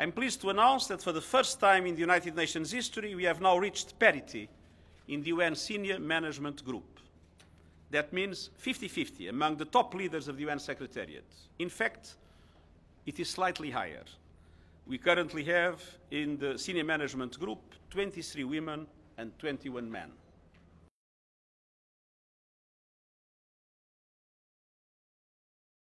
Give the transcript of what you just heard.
I'm pleased to announce that for the first time in the United Nations history, we have now reached parity in the UN Senior Management Group. That means 50-50 among the top leaders of the UN Secretariat. In fact, it is slightly higher. We currently have in the senior management group 23 women and 21 men.